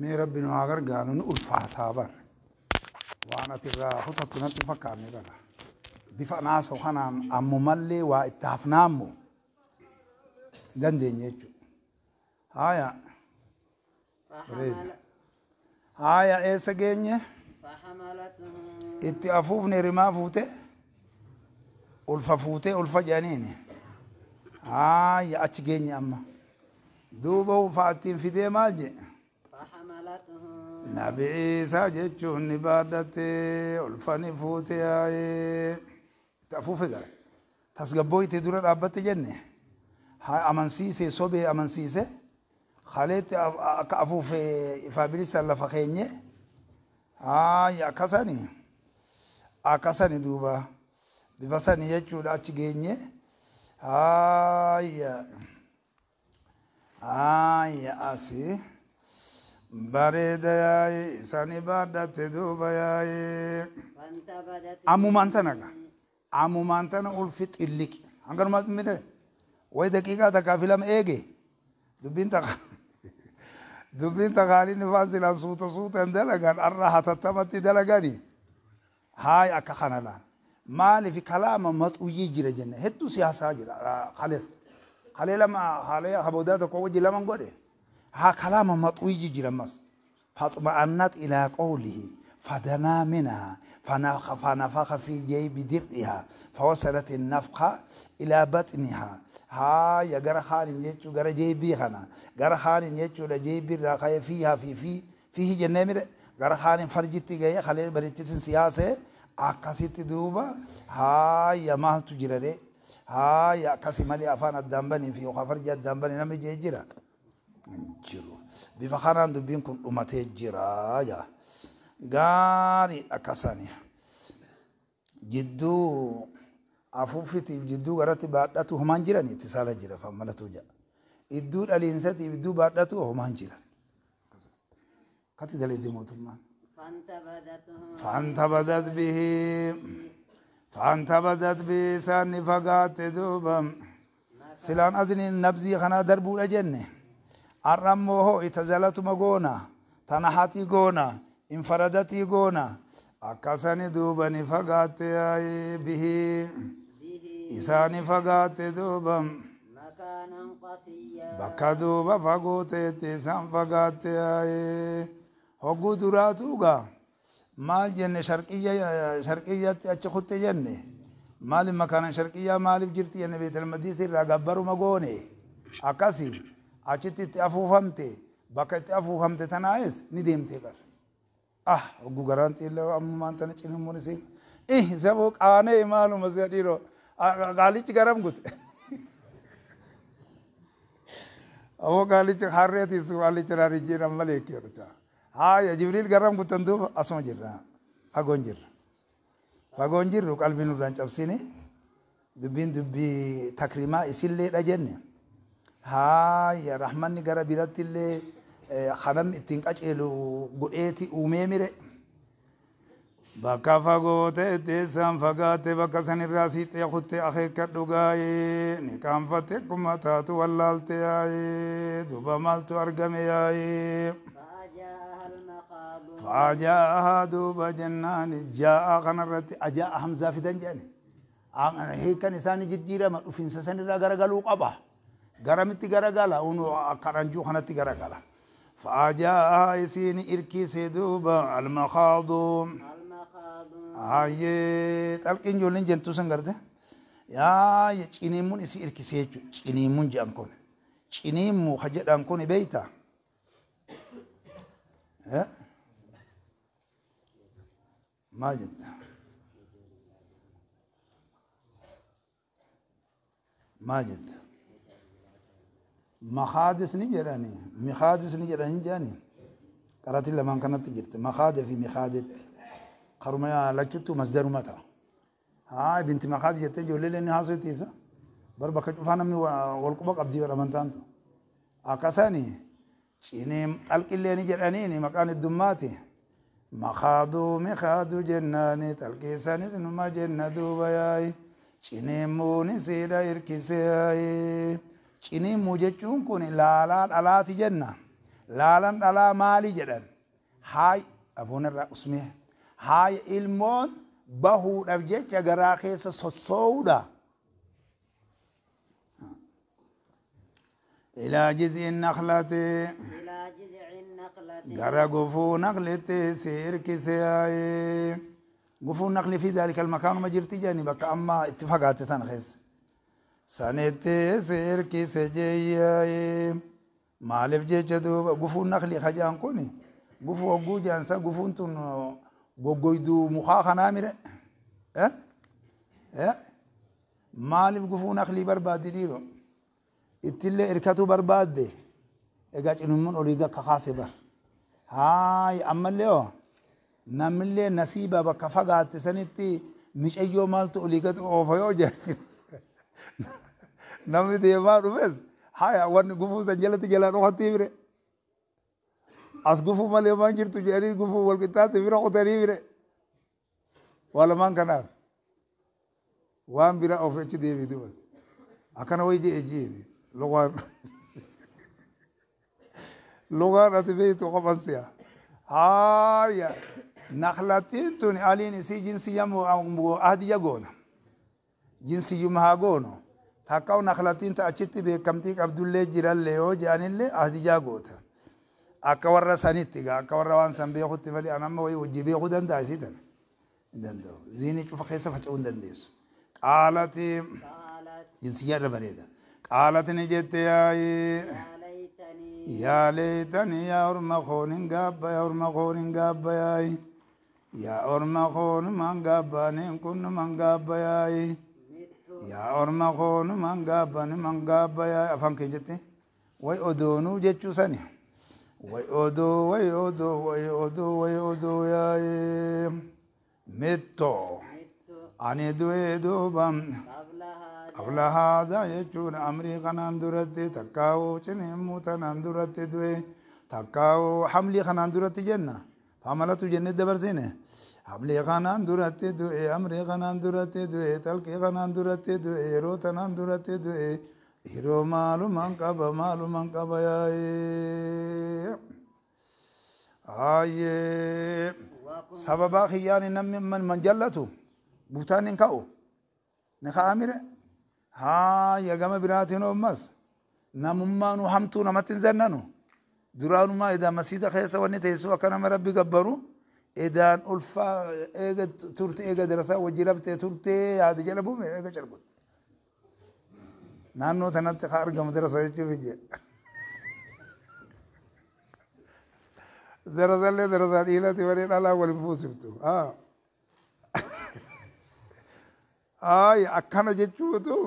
mee rabbi nu haa gargaaru ni ulfaataaban waan ati irraa hotatu natti fakkaanne kana bifa naasa kanaan ammumallee waa itti hafnaammu dandeenya jechuudha haaya bareeda haaya eessa geenye itti afuufne rimaa fuute ulfa fuute ulfa jedhaniini haaya achi geenye amma duuba ulfa attiin fidee maal jedhe nabi isaa jechuun ni baadhatee ulfani fuute yaa'ee tafuufe ga tasgabboo itti dura dhaabbatte jenne amansiise sobe amansiise haleetti akka afuufe faabilisaan lafa keenye akkasani akkasani duuba bifa sani jechuudha achi geenye aayya aayya asii. bareeda yaa'ee isaanii baadhatte duuba yaa'ee ammumaan tanaga ammumaan tana ulfi xilliqi hanganuma mire wayi daqiiqaa takkaa filama eege dubbiin takka dubbiin takkaanii nifaan silaan suuta suuta hin dalagan arraa hatattamatti dalaganii haay akka kanadhaan maaliif kalaama maxuyyii jira jenne hedduu siyaasaa jira kalees kalee lama halee haboodaa tokko wajji laman godhe ها كلام مطوي جرمس فاطمأنت إلى قوله فدنا منها فنفخ, فنفخ في جيب درعها فوصلت النفخة إلى بطنها ها يا غر حال يجو غر جيبي هنا غر حال يجو لجيبي راقي فيها في في فيه جنة مر غر حال فرجتي جاية خلي بريتسن سياسة أكاسيت دوبا ها يا ما تجرى ها يا كاسي مالي أفان الدمبني في وخفرجة الدمبني نمجي جرى jiru bifa kanaan dubbiin kun dhumatee jira jaa gaarii akkasani jidduu afuufitiif jidduu garatti baadhatu homaan jiran itti saala jira fa malatu jaa idduu dhaliinsatiif idduu baadhatu homaan jira kati dalee dimootummaan. Fantabadat bihi fantabadat bihi saanni fagaate duuba silaan asni nabzii kanaa darbuudha jenne. arrammoo itazalatuma goona tana hati goona infaradatii goona akkasani duuba ni fagaatte yaa'ee bihi isaa ni fagaatte duuba bakka duuba fagoo teette isaan fagaatte yaa'ee hogguu duraatuuga maal jenne sharqiyyatti achi kutte jenne maaliif makaana sharqiyyaa maaliif jirti jenne beetelmadiisi irraa gabbaruma goone akkasii achitti itti afuufamte bakka itti afuufamte tanaayes ni deemte bar. Ah, ogu garaan xiillee xiilla ammumaan tana cinimmuun isiin. Ih, saboo qaanee maaluma si dhiiroo qaalichi garam gute. Awoo qaalichi harreetii su qaalichi raarrijii amma leekkee dhufta. Haaya, Jibriil garam gutan duuba asuma jirra. Fagoon jirra. Fagoon jirru qalbii nurraan cabsine dubbiin dubbii takrimaa isillee dha haa rahmanni gara biratti illee kanan ittiin qaceelu godheeti uumee mire. Bakka fagootee teessaan fagaattee bakka sanirraa siixee kuttee akeekka dhugaayee ni qaanfattee kuma taatu wallaaltee yaa'ee duuba maaltu argame yaa'ee. فجاءها دوب جنان جاء خنرت أجاء حمزة في دنجان هيك نسان جديرة ما في نسان رجع رجلو قبه garamitti garagala unu karanjuu kanatti garagala فأجاء يسين إركي سيدوبا المخاضوم هاي تلقين جولين جنتو سنغرد يا يشينيمون إسي إركي سيجو يشينيمون جانكون يشينيمو خجد أنكون بيتا ها ما جد ما جد مخادس نجراني مخادس نجراني جاني قرات لما كانت تجرت مخاد في مخادت قرما لكت مصدر متى ها بنت مخاد جت جول لين حاصل تيسا بر بكت فانا مي والقبق ابدي رمضان تو اكاساني شيني القلي نجراني ني مكان الدماتي مخادو مخادو جناني تلقيساني سنما جنادو بياي شيني موني سيدا يركيسي چینی موجچون کنی لالان علا تجنن لالان علا مالی جدن های ابون را اسمیه های علمون بهو رفجه اگر آخیس سسودا الاجز النخلت گر گفو نخلت سیر کسی آئے گفو نخلی فی ذالک المکان مجرتی جانی بکا اما اتفاقات تنخیص سنتي سير كي سجياي مالف جي جدو غفو نخلي خجان كوني غفو غو سا غفو تون غوغوي دو مخا خنامر ها ها مالف غفو نخلي برباد ديرو اتيل اركاتو برباد دي اغا جنمن اوريغا كخاسبر هاي امليو نملي نصيبا بكفغات سنتي مش ايو مالتو اوليغا اوفيو جه namidema dhumees haya wan gufuu san jalatti jalaan as gufu malee maan jirtu jedhanii gufuu wal qixxaatti fira qotanii fire waa lamaan kanaaf waan biraa of achi deebi duba akkana way jee jeeni lugaan lugaan ati beeytu qabansiya haya nakhlatiintun aliin isii jinsiyamu ahdiya goona jinsiyumhaa goono Takkaawu nakhlatiin ta'a achitti beekamtii qabdullee jirallee yoo jedhanillee hadijaa goota. Akka warra sanitti egaa akka warra waan san beekutti malee an amma wayii hojii beekuu danda'a isii tan. Danda'u. Ziinii cufa keessa faca'uu hin dandeessu. Qaalati. Jinsiyyaa irra bareeda. Qaalati ni jette yaa'ii. Yaa leeytanii yaa orma koon hin gaabba yaa orma koon hin gaabba yaa'ii. Yaa orma koon man gaabba aniin kun man gaabba yaa'ii. yaa orma koonu mangaabani mangaaba yaa afaan kee jette way odoonuu jechuu sani way odoo way odoo way odoo way odoo yaayee metto ani du'ee duubam qabla haadaa jechuun amrii kanaan duratti takkaa'uu ciniimuu tanaan duratti du'e takkaa'uu hamlii kanaan duratti jenna famalatu jennee dabarsine. حملي غنان درت دوئي أمري غنان درت دوئي تلقي غنان درت دوئي روتنان درت دوئي هيرو مالو منقبة مالو منقبة يا آيه سببا خياني نمي من منجلته بوتان كاو نخا أمير ها يا جماعة براتين أمس نمما نحمتو نمتن زننو درانو ما إذا مسيدة خيسة ونتيسو أكنا مربي قبرو إدان ألفا إيجا تورتي إيجا درسا وجلبت تورتي هذا جلبو من إيجا شربت نانو تنتي خارج مدرسة يجي درس اللي درس الإيلة تبرين على والمفوسبتو آه آي أكنا تو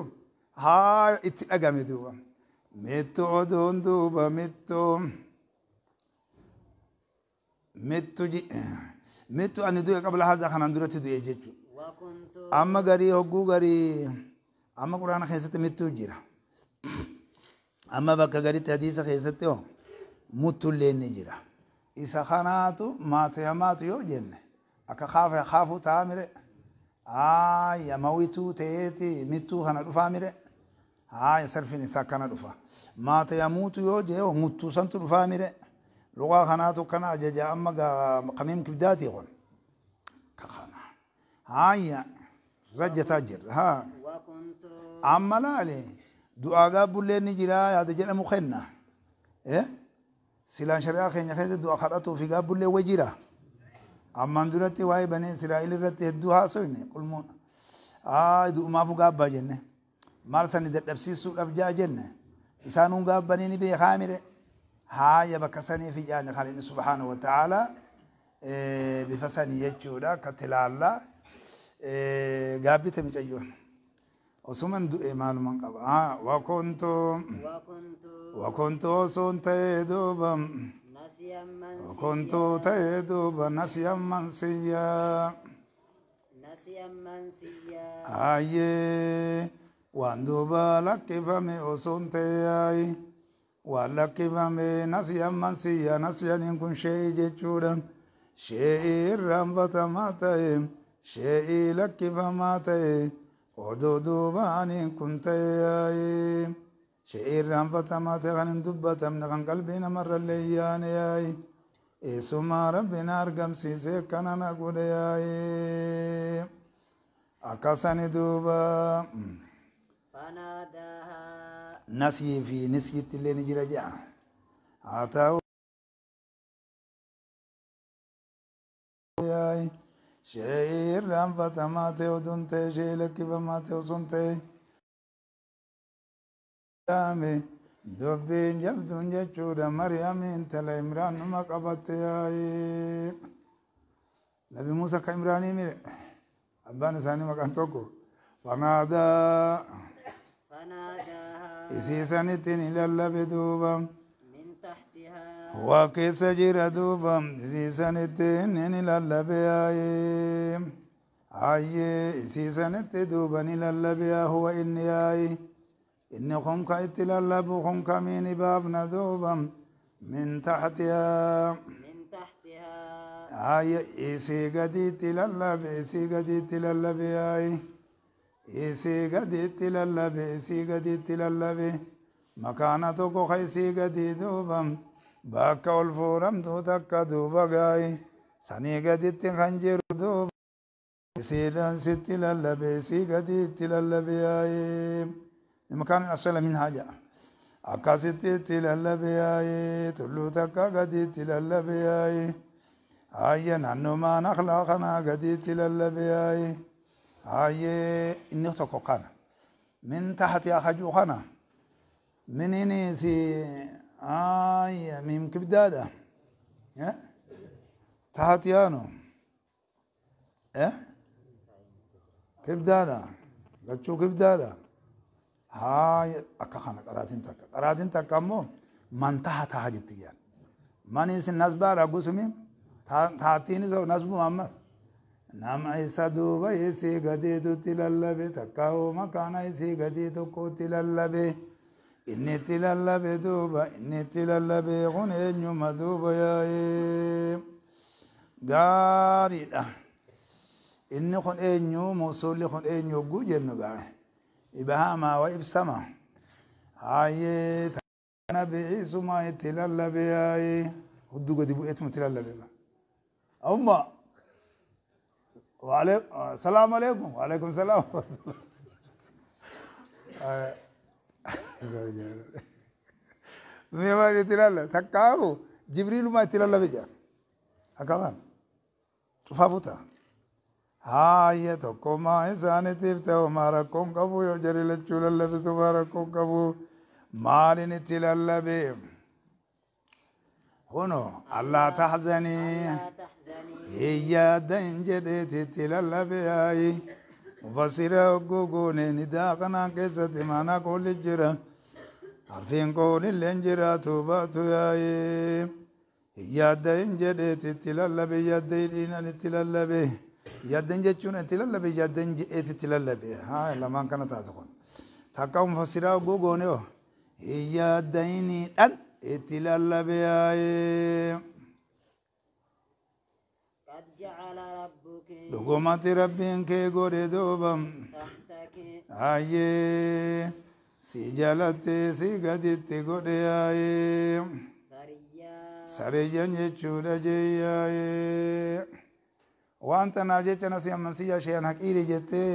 ها إتلاقامي دوبا ميتو دون دوبا ميتو ميتو جي mitu ani du'e qabla haza kanaan duratti du'e jechuudha. Amma garii hogguu garii amma quraana keessatti mitu jira. Amma bakka garitti hadiisa keessatti hoo muttullee ni jira. Isa kanaatu maatu hamaatu yoo jenne akka kaafa kaafu ta'a mire haaya mawituu ta'eeti mituu kana dhufaa mire haaya sarfiin isaa akkana dhufa. Maata yamuutu yoo jee mutuu santu dhufaa mire. لغة خناتو كنا أجاجا أما قميم كبداتي غن كخانا هايا رجة تاجر ها أما لا لي دعاء قابل لي نجرا هذا جنة مخنة إيه سلان شريعة خيني خيني دعاء خرأتو في قابل لي وجرا أما اندرتي واي بني إسرائيل رتي الدعاء سويني قل مون آه دعاء ما فو قابا جنة مارسا ندر نفسي سوء أفجا جنة إسانون قابا نيني haa bakkasanii fi jaanni kan inni subhaana wa ta'aala bifa sanii jechuudha akkatti ilaalla gaabbite mucayyoon. osuman du'e maaluman qaba wakonto wakonto oson ta'e duuba wakonto ta'e duuba nasiyan mansiyyaa ayyee waan duuba lakkifame oson ta'e yaayi wallakifame nasiyan man siyya nasiyan kun shee'ii jechuudhaan shee'ii irraanfatamaa ta'e shee'ii lakkifamaa ta'e oduu duubaaniin kun ta'e shee'ii irraanfatamaa ta'e kan hin dubbatamne kan qalbii namarrallee yaane yaayi eessumaa rabbi na argamsiisee akkana na godhe yaayi akkasani duuba. Fanadaa. نسي في نسية اللي نجي رجع عطاو ياي شعير رام فتماتي ودنتي شيلك بماتي وصنتي دامي دبين جبدون جتشورا مريم انت لإمران ما قبضت ياي نبي موسى كإمراني مير أبان ساني مكان توكو فنادى فنادى اسی إلى الالب دوبا من تحتها دوبا سجر دوبم إلى سنتن الالب آي آئیے اسی دوبا إلى الالب هو إني آي إني خمك إتلا اللب خمك مين بابنا دوبا من تحتها من تحتها آي إسي إيسي قدي إسي قديت قدي تلالب آي இசீகதித்திலல்லவே சீகதித்திலல்லவே மகானதுக்கு கை சீகதி தூபம் பாக்கவுல் பூரம் தூதக்க தூபகாய் சனீகதித்தி கஞ்சிர் தூபம் سيلان ستي للبي سيغدي تللبي آي مكان أسفل من حاجة أكا ستي تللبي آي تلو تكا غدي تللبي آي آي ننو ما نخلاقنا غدي تللبي آي هاي إني تكوكانا من تحت يا خجوخانا من هنا سي هاي ميم كبدادة يا تحت يانو إيه كبدادة لتشو كبدادة هاي أكخانا قراتين تك قراتين تك أمو من تحت هاجتيان من يسن نسبة رقص تحتيني سو نسبة مامس نام ایسا دو با ایسی گدی تو تلالبی تکاو مکان ایسی گدی تو کو تلالبی inni tilallabe duuba inni tilallabe kun eenyuma duuba yaa'ee gaariidha inni kun eenyu musulli kun eenyu oguu jennu gaa'e ibahamaa wa ibsama haayee kana bee'isumaa itti lallabe yaa'ee hudduu gadi bu'eetuma itti lallabe ba amma وعليكم آه، السلام عليكم وعليكم السلام ميما تلال تكاو جبريل ما تلال بجا أكلام تفافوتا هاي تكو ما إنسان تيفتا ومارا كون كبو يجري لتشول اللي بسوارا كون كبو مالين تلال بي هنا الله تحزني الله تحزني Iyyaaddan jedheeti itti lallabee mufassira hogguu goone ni daaqanaan keessatti maanaa qoolli jira. Harfiin qoonillee jiraatu baatu yaa'ee. Iyyaaddan jedheeti itti lallabee iyyaadda hidhiinaan itti lallabee. Iyyaaddan jechuun itti lallabee iyyaaddan jedheeti itti lallabee. Haa lamaan kana taatu kun. Takka mufassira hogguu o hoo. Iyyaaddan hidhaan itti lallabee yaa'ee. بقومة ربين كي غوري دوبم آيه سجلتي سجدتي غوري آيه سريجان يجودا جي آيه وانت ناجيت نسي أمسي شيئا حقيري جتي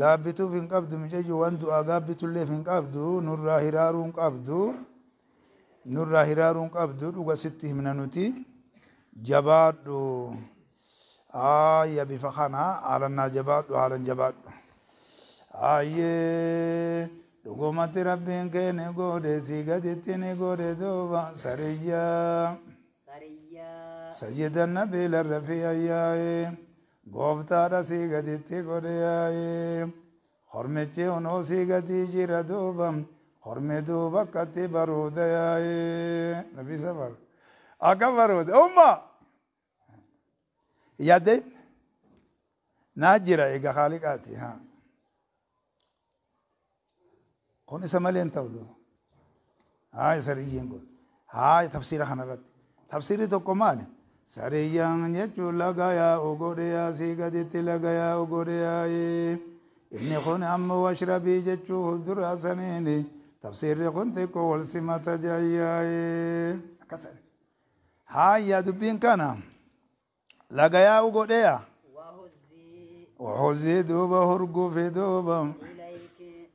gaabbituuf hin qabdu mijeju waan du'aa gaabbitulleef hin qabdu nurraa hiraaruu hin qabdu nurraa hiraaruu hin qabdu dhuga sitti himna nuti jabaadhu آية بفخانا على النجبات وعلى الجبات آية لقومة ربين كين قود سيغتتين قود دوبا سريا سريا سجد النبي للرفيع ياي غوفتار سيغتتي قود ياي خرمتي انو سيغتي جير دوبا خرم دوبا كتي برود ياي نبي سبق أكبر أمّا yaaddeen naa jira egaa haaliqaati haa kun isa malee hin ta'u haa isa dhiyeen kun haa tafsiira kanarratti tafsiirri tokko maali sariyaan jechuun lagayaa ogodheyaa sii gaditti lagayaa ogodheyaa inni kun amma washrabii jechuu fuulduraa saniini tafsiirri kun xiqqoo wal simata jayyaa akkas haa yaa dubbiin kanaa. lagayaa u godheya وحزي دوبا هرقفي دوبا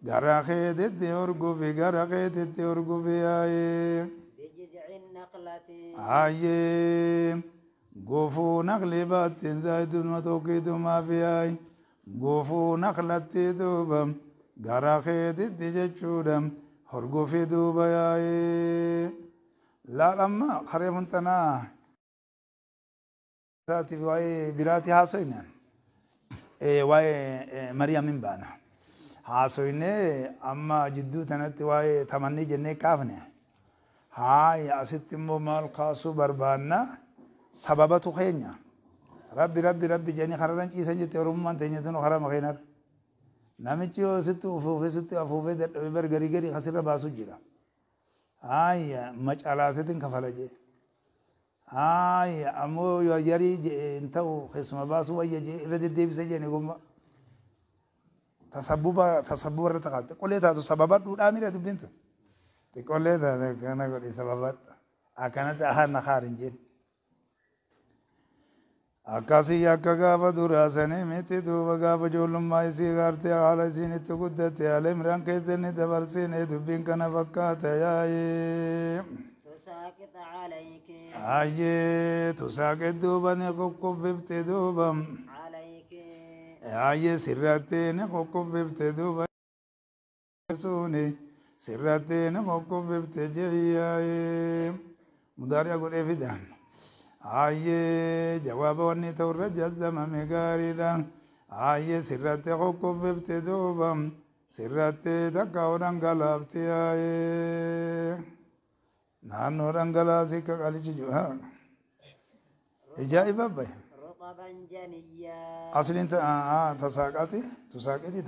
gara keetitti horgufi gara keetitti horgufi haayee. haayee gofuu naqli baatiin zaayituma tokkitumaa fi haayee gofuu naqlatti duuba gara keetitti jechuudha horgufi duuba haayee. laalamma kareefuntanaa. تاتي واي براتي هاسوين اي واي مريم من بانا هاسوين اما جدو تنت واي تمني جنة كافنة هاي اسيتمو مال قاسو بربانا سببة خينيا ربي ربي ربي جاني خردان چي سنجت ورمان تنيتنو خرام خينر نامتي ستو فوفي ستو افوفي در برغري غري خسر باسو جيرا هاي مچ علاسة تنكفلجي آي أمو يجري انتو خصم باسو ويجي رد الديب سجين يقوم تسبب تسبب رتقات تقول لي تاتو سببات دول آميرة بنت تقول لي تاتو كان أقول لي سببات أكانت أهار نخارن جين أكاسي أكا غابة دورا سنة ميتي دوبا غابة جولم مايسي غارتي على سيني تقدتي على مران كيسني دبرسيني دوبين كان فكاتا ياي ساقط عليك أجيت ساقط دوبا نقوكب ببت دوبا عليك أجي سراتي نقوكب ببت دوبا سوني سراتي نقوكب ببت جياي مداري أقول إيه فدان جواب وني تورا جزم مغاردا أجي سراتي نقوكب ببت دوبا سراتي تكاورا غلابتي أجي naannoo dhangalaasii akka qaalichi jiru haa ajaa'iba bahe. asliin tasaaqati tusaaqiti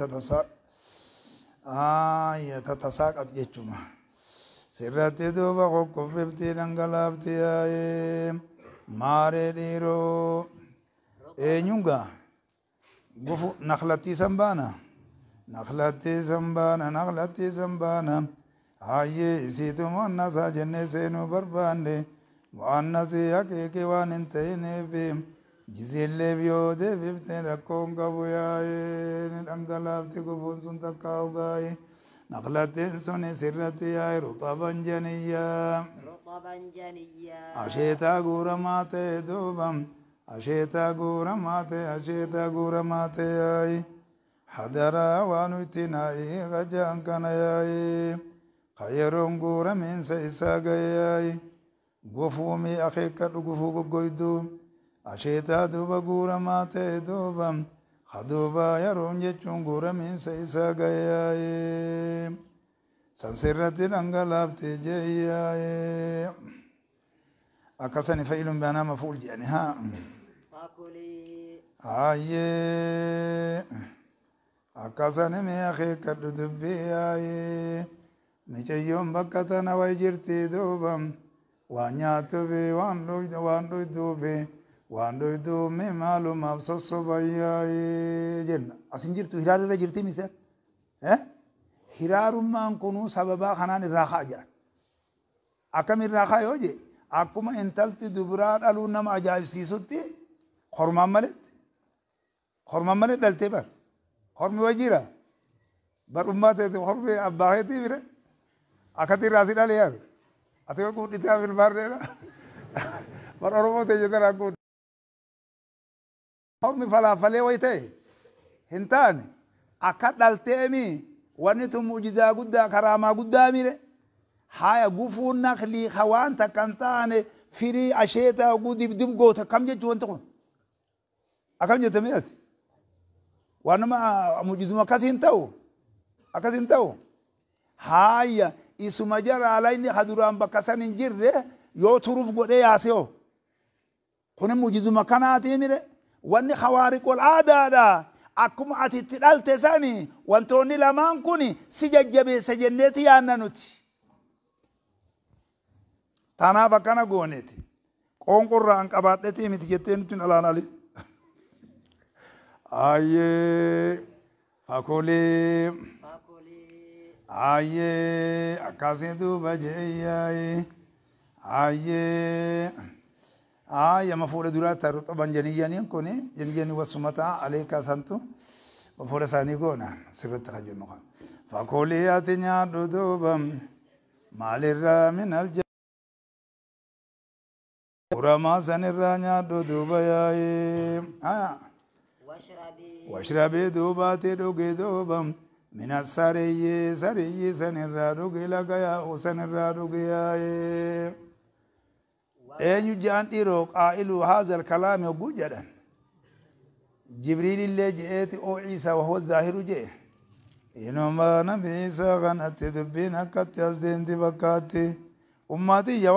tatasaaqat jechuma sirratti duuba qoqqobbiftii dhangalaafti yaa'ee maaree dhiiroo eenyunga gufu naklattii san baana naklattii san baana naklattii san baana. hayyee isiitumoonnas haa jennee seenuu barbaanne mu'annasii haqiiqi waan hin ta'ineefi jisiillee biyoo deebiftee rakkoo hin qabu yaa'ee ni dhangalaafti gufuun sun takkaa ugaa'ee naqlattiin sun isirratti yaa'ee ruxaban janiyyaa asheetaa guuramaa ta'e duuba asheetaa guuramaa ta'e asheetaa guuramaa ta'e yaa'ee hadaraa waan itti naa'ii hajaan kana yaa'ee. خيرهم غورا من سيسا غياي غفومي أخيك رغفو غويدو أشيتا دوبا غورا ما تيدوبا خدوبا يرون جتون غورا من سيسا غياي سنسرتي لنغلاب تجياي أكسني فإل بنا مفعول يعني ها آيه أكسني مي أخيك دبي آيه micayyoon bakka tana way jirti duuba waan nyaatuufi waan dhuyduufi waan dhuyduumi maalumaaf sossobayyaayee jenna asin jirtu hiraarra jirti mise hiraarummaan kunuu sababaa kanaan irraa ka'a jedha akkam irraa ka'a yoo jedhe akkuma intalti dubiraa dhaluun nama ajaa'ibsiisutti kormaan maletti kormaan malee dhaltee bar kormi wajiira barummaa teeti kormi abbaa keetii bire akkatti irraa si dhalee yaa ati yoo guudditee hafi ilbaardeera bar oromoo ta'e jettee irraa guudde. Homni falaafalee wayi ta'e hin taane akka dhaltee mii wanni tun muujizaa guddaa karaamaa guddaa mire haya gufuu naqlii hawaan takkan taane firii asheetaa guudiif dimgoota kam jechu wanta kun akkam jette mi'ati waanuma muujizuma akkas hin ta'u akkas hin ta'u haya isuma jalaalaa inni ka duraan bakka san hin jirre yoo turuuf godhee yaaseo kun mujizuma kanaati mire wanni hawaariqol aadaadha akkuma ati itti dhalte sani wantoonni lamaan kun si jajjabeessa jenneeti yaanna nuti tanaaf akkana gooneeti qoonqorraan qabaadhetii miti jettee nuti hin alaanali ayyee fakolee. عايه أكاسين دوب أجياي عايه آية مفعول دورا تارو طبعا جنيان ينكوني جنيان وسمتا عليك سنتو وفور ساني قونا سرت خجل مقام فقوليات نعد دوبا مال من الجنة ورما سن الرانيا دوبا ياي آه واشربي واشربي دوبا تدوغي دوبا من السري سري سن الرادوك لك يا sanirraa الرادوك يا eenyu ja'an dhiiroo qaa'ilu haazal kalaami hogguu jedhan jibriil illee je'eeti oo ciisaa wahuwa zaahiru je'e inuma nabi isaa kanatti dubbiin akkatti as deemti fakkaatti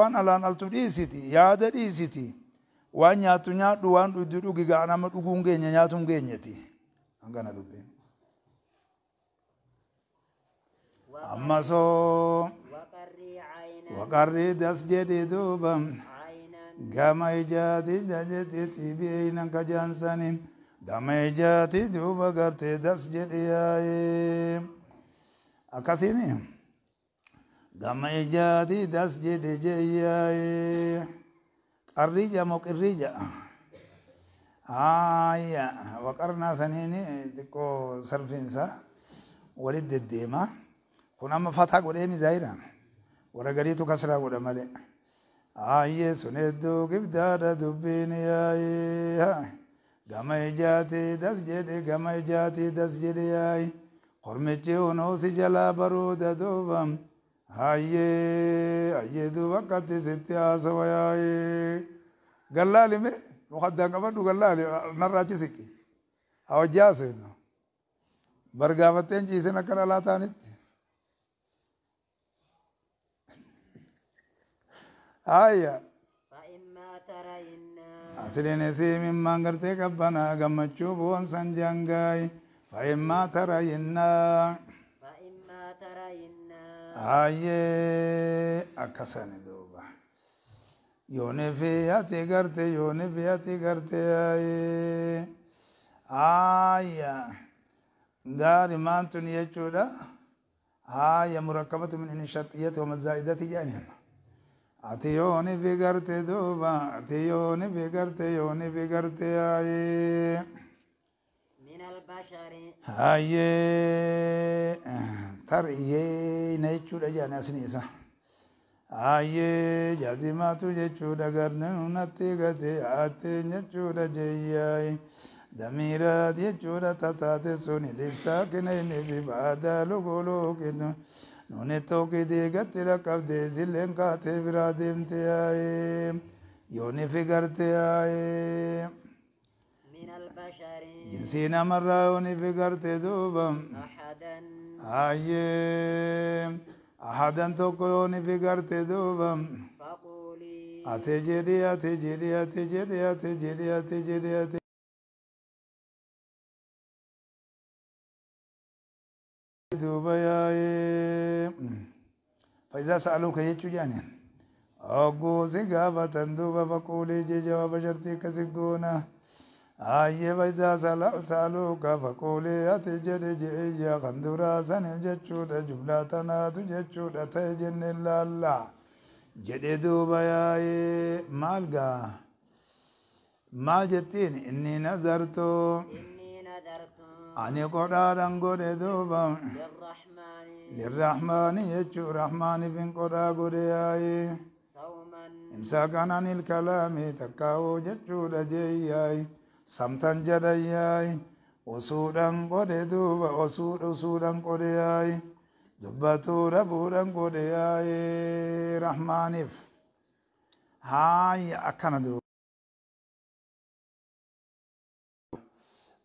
waan alaan altu dhiisiti yaada dhiisiti waan nyaatu nyaadhu waan dhugdi dhugi ga'an amma dhuguun nyaatu nyaatuun keenyati amma soo das jadi dubam gama jati jajetti tibi inang kajansani damai jati duba garti das jadi yaa'ee akkasimi gama jati das jedhe jee yaa'ee qarrija moqirrija haaya waqarnaa ini xiqqoo sarfiinsa walit deddeema kunamma fataa godhee mizaayiraan warra gadiitu kasraa godha malee. Ayyee sun hedduu gibdaadha dubbiin yaayi gama ijaatii das jedhe gama ijaatii das jedhe yaayi qormichi hunuu si jalaa baruuda duuba ayyee ayyee duuba akkatti sitti haasawa yaayi gallaali mee nukaddaan qabadhu gallaali narraa achi siqi hawajjaa seenu bargaafatteen ciisin akkana laa ta'anitti. aya asileenesi mimmaan gartee qabbanaa gammachuu bu'oon san jaangaay fa'immaa tarayinnaa ayyee akkasani duuba yooni fi ati garte yooni fi ati garte ayyee ayya gaari maantun jechuudha ayya murakkabatu min inni sharxiyyati wa mazaa'idati jedhanii hima अतियों ने बिगड़ते दो अतियों ने बिगड़ते यो ने बिगड़ते आए من البشر هاي ترئي نيچudha jedhan asin isa haayee jaazimaatu jechuudha garneen natti gate haatee jechuudha jeeyyaa'e damiiraat jechuudha tataate suni lisaa kinaynii fi baadaa lugoloo kennu. नोने तो की देगा तेरा कब दे जिलेंगा का थे विरादिम ते आए योनि फिगर ते आए जिनसी न मर रहा योनि फिगर ते दुबम आये आहादन तो को योनि फिगर ते दुबम आते जेरी आते जेरी आते जेरी आते जेरी आते जेरी आते duuba yaa'ee faayidaa sa'aluuka jechuu jaaniin hogguu si gaafatan duuba faquulee jee jawaaba shartii akkasii goona hayyee faayidaa sa'aluuka faquulee ati jedhe je'ee yaa kan duraa saniif jechuudha jumlaa tanaatu jechuudha ta'e jennee laalla jedhe duuba yaa'ee maal gaa maal jettiin inni nazartoo. عن قدارن قد دوبا للرحمن يجو رحمن بن قدا قد امساكا عن الكلام تكاو جتو لجياي سمتن جدياي وسودا قد دوبا وسود وسودا قد دبتو ربودا قد رحمانف هاي أكنا دوبا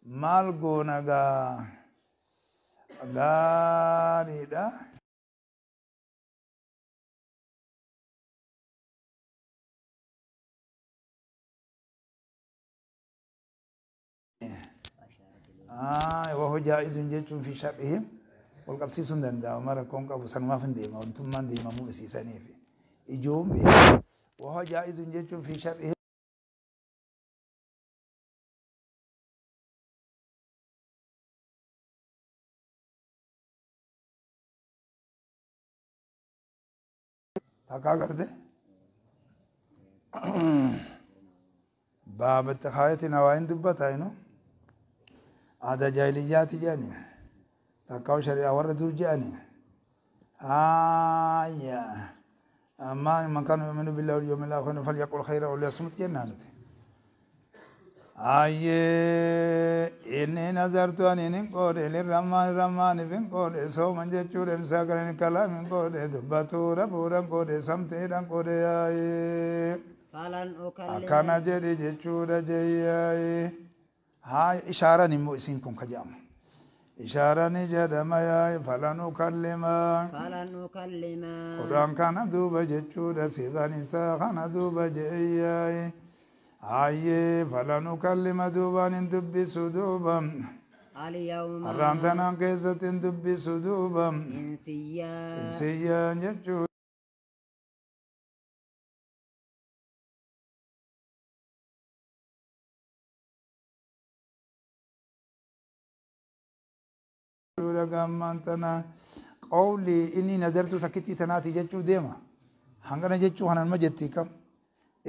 malgonaga ganiɗa wafo jaisu jeccum fi shaɓihim wol kam sisuden da mara konka fo sanmafo ndema on tumma ndema mum e sisanefe e jomɓe wafo jaisu jeccum fi shaɓihim क्या करते باب التخايت نواين دبتا ينو هذا جاهليات جاني تكاو شريعة ورد دور جاني آية أما من كان يؤمن بالله واليوم الآخر فليقل خيرا وليصمت جنانته Ayyee inni nazartu ani nin qoode lirrammaan rammaan ifin qoode sooman jechuudha imsaa galan kalaamin qoode dubbatu rabuudhan qoode samtiidhan qoode yaayee. Akkana jedhi jechuudha jeeyyaayi. Haa ishaaraan immoo isin kun ka jedhama. إشارني جدما يا فلن أكلما فلن أكلما قرآن كان دوبا جتشودا سيدان إسا كان دوبا جئياي आइए फलनुकल्लिम दूबान दुब्बि सुदूबम اليوم أرامتنا كيسة دب سدوبا إنسيا إنسيا يجو gammantana qawli inni nazartu takkitti tanaati jechuu deema hangana jechuu hanan ma jetti kam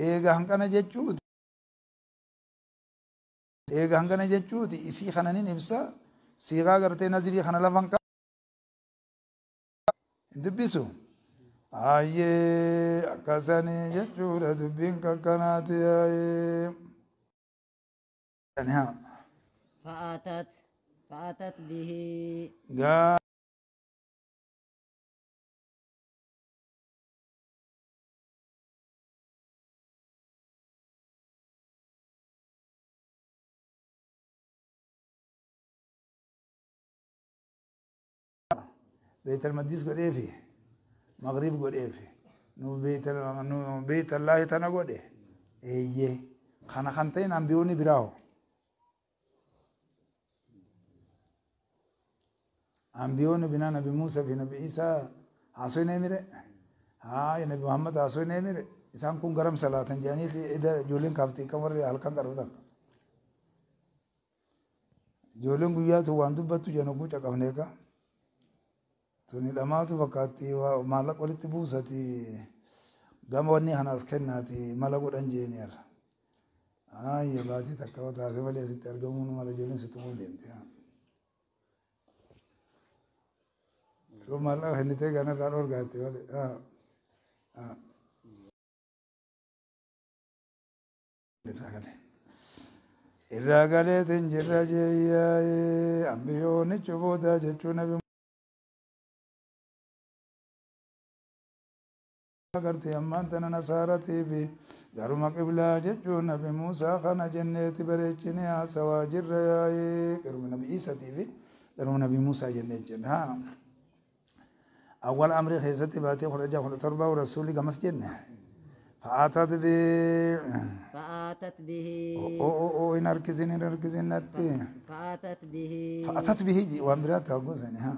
eega hangana jechuu Eegaa hangana jechuuti isii kananiin ibsa siiqaa gartee nazirii kana lafan hin dubbisu. Ayyee akkasanii jechuudha dubbiin kakkanaati ayyee. فأتت فأتت به بيت المقدس قد إيه مغرب قد إيه نو بيت نو بيت الله تنا قد إيه إيه خانا خانتين أنبيوني براو أنبيون بنا نبي موسى في نبي عيسى عصوي نمرة ها نبي محمد عصوي نمرة إنسان كون غرم صلاة جاني تي إذا جولين كابتي كمر هلكان دارودك جولين قويات وان دبتو جنوبو تكمنيكا tuni dhamaatu fakkaatti maallaqa walitti buusati gama wanni kanaas kennaati mala godhan jeenyarra. Ayya baatii takka yoo taate malee asitti argamuun mala ijoolleen sitti muun deemte. Yeroo maallaqa kennitee kanarraa dhorgaatte malee. Irraa galeetiin jirra jeeyyaa ambiyoonni cubootaa jechuun agartee ammaan tana nasaaratiifi daruma qiblaa jechuun nabi Muusaa kana jenneeti bareechine haasawaa jirra yaa'ee garuma nabi Iisatiifi garuma nabi Muusaa jennee jenna. أول أمر خيزتي باتي خرجة خرجة تربة ورسولي قمس جنة فآتت به فآتت به أو أو أو إن أركزين إن أركزين نتي فآتت به فآتت به وأمراتها قوزني ها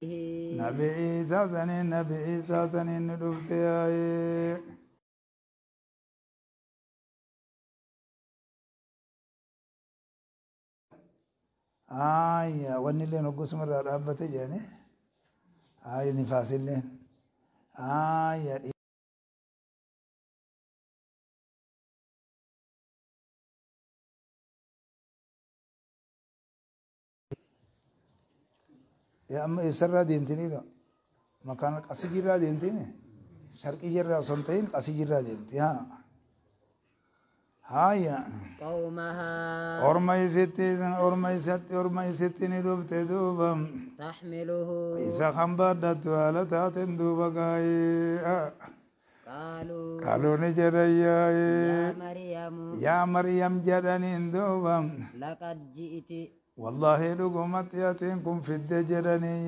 Eh. Nabii Isaa saniin Nabii Isaa saniin ni dhufte yaa'ee. Aayya wanni illee hoggosuma irraa dhaabbate jedhanii. Aayya amma eessarraa deemtiniidha makaan asii jirraa deemtini sharqii jirraa osoo hin ta'in asii jirraa deemti haa haaya qawmahaa orma isitti orma isatti orma isitti ni dhufte duuba taxmiluhu isa kan baadhattu haala taateen duuba gaa'ee قالوا قالوا نجد يا يا مريم يا مريم جدني دوبا لقد جئت والله لقمت يأتينكم في الدجرني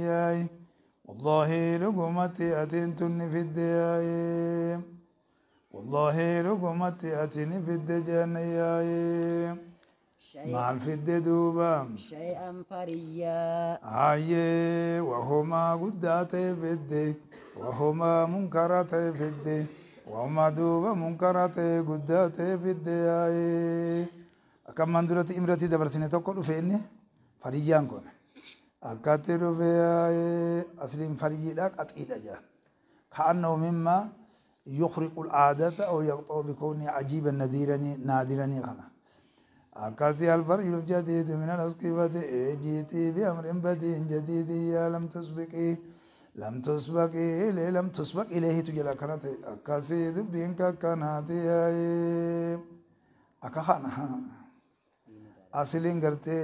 والله لقمت أتنتن في الدياي والله لقمت يأتيني في الدجرني ياي مع نعم الفد دوبا شيئا فريا عي آية، وهما قدات فد وهما منكرات فد وهما دوبا منكرات قدات فد عي كم من درت امرتي دبرتني تقول فيني Fariyyaan kun akkaatti dhufee asliin fariyyiidha qaxiidha jedha. Ka'annoo mimma yukhriqul aadata oo yaqxoo bikoonni ajiiba nadiiranii naadiranii kana. أكاسي الفرج الجديد من الأسقفة جيتي بأمر بديع جديد يا لم تسبقي لم تسبقي لي لم تسبق إليه تجلى كانت أكاسي ذبين كان هاتي أكا خانها أصلين قرتي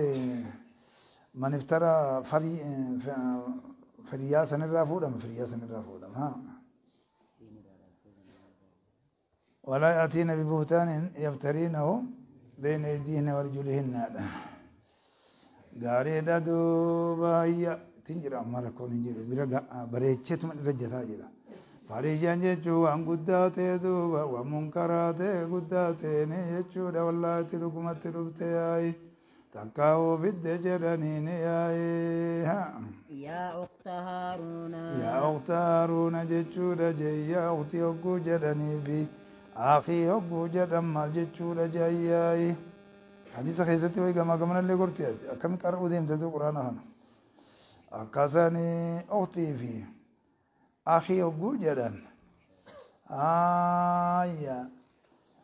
من افترى فري فريا سن الرا فودم فريا سن الرا فودم ها ولا يأتين ببهتان يفترينه بين يديهن ورجلهن غاري دوبا هي تنجر أمال كون انجر برا بريتشت من رجتا جدا فاريجان جيتشو وان قدات دوبا ومنكرات قدات نيتشو دولا تلقمت ربتياي تكاو بالدجرنين يا إيها يا أخت هارون يا أخت هارون جتشورا جي يا أختي أقو جرني بي أخي أقو جرن ما جتشورا جي يا إيه حديث خيزتي ويقا ما قمنا اللي قرتي كم كارو ديم تدو قرآن هنا أكاساني أختي في أخي أقو جرن آية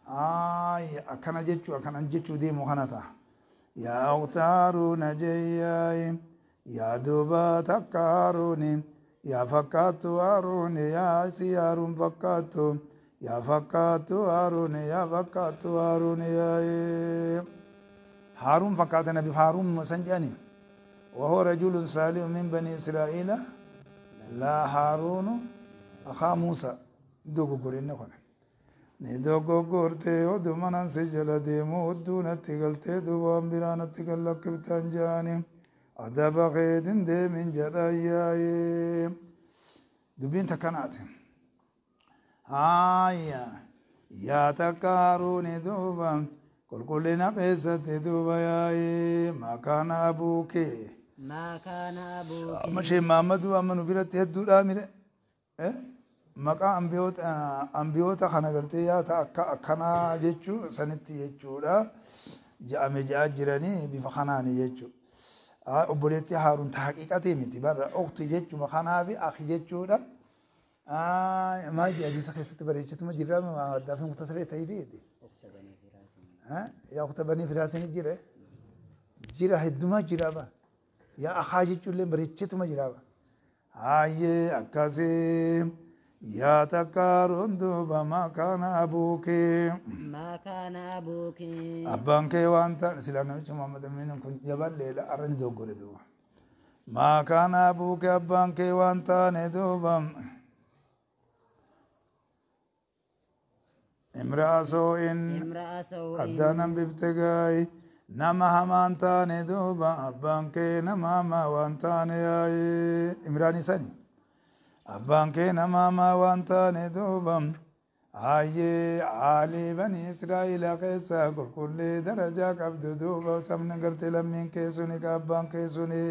آية أكنا جتشو أكنا جتشو ديمو خنطة يا أغتار نجياي يا دوبا تكاروني يا فكاتو أروني يا سيار فكاتو يا فكاتو أروني يا فكاتو أروني يا هارون فكات نبي هارون مسنجاني وهو رجل سالم من بني إسرائيل لا هارون أخا موسى دوغو قرين نخونا ನಿಧೋಗೋ ಕೋರ್ತೆ ಓದು ಮನಸ್ಸಿ ಜಲದೇಮೋ ಒದ್ದು ನತ್ತಿಗಲ್ತೆ ದುವಾಂಬಿರ ನತ್ತಿಗಲ್ಲಕ್ಕೆ ತಂಜಾನೆ ಅದಬಗೆದಿಂದೆ ಮಿಂಜಲಯ್ಯಾಯೇ ದುಬ್ಬಿಂತ ಕನಾತೆ ಹಾಯ ಯಾತಕಾರು ನಿಧೂಬ قلقلنا قيست دبياي ما كان أبوك ما كان أبوك مشي محمد وأمن برت يدور أمير إيه maqaa ambiyoota kana gartee yaata akka akkanaa jechuu sanitti jechuudha ja'ame ja'a jiranii bifa kanaani jechuudha. Obboleettii haaruun tahaqiiqatee miti barra oqti jechuma kanaa fi akhi jechuudha. Maal jedha jisa keessatti bareechatuma jirrama addaafi mutasaree ta'ii dhiyeeti. Yaa kutabanii firaasanii jire. Jira heddumaa jiraaba. Yaa akhaa jechuullee bareechatuma jiraaba. Haayee akkasii. يا تكارند بما كان أبوك ما كان أبوك أبانك وأنت سلانا مش محمد من كن جبل ليلة أرني دوغور دوبا ما كان أبوك أبانك وأنت ندوبا امرأة سوء امرأة سوء أدانا بابتغاي nama hamaan taane duuba abbaan kee nama hamaa waan taane abbaan kee namaamaa waan taane duuba hayyee aalii bani israa'iilaa keessaa qulqullee darajaa qabdu duuba sabni gartee lammiin keessuni abbaan keessuni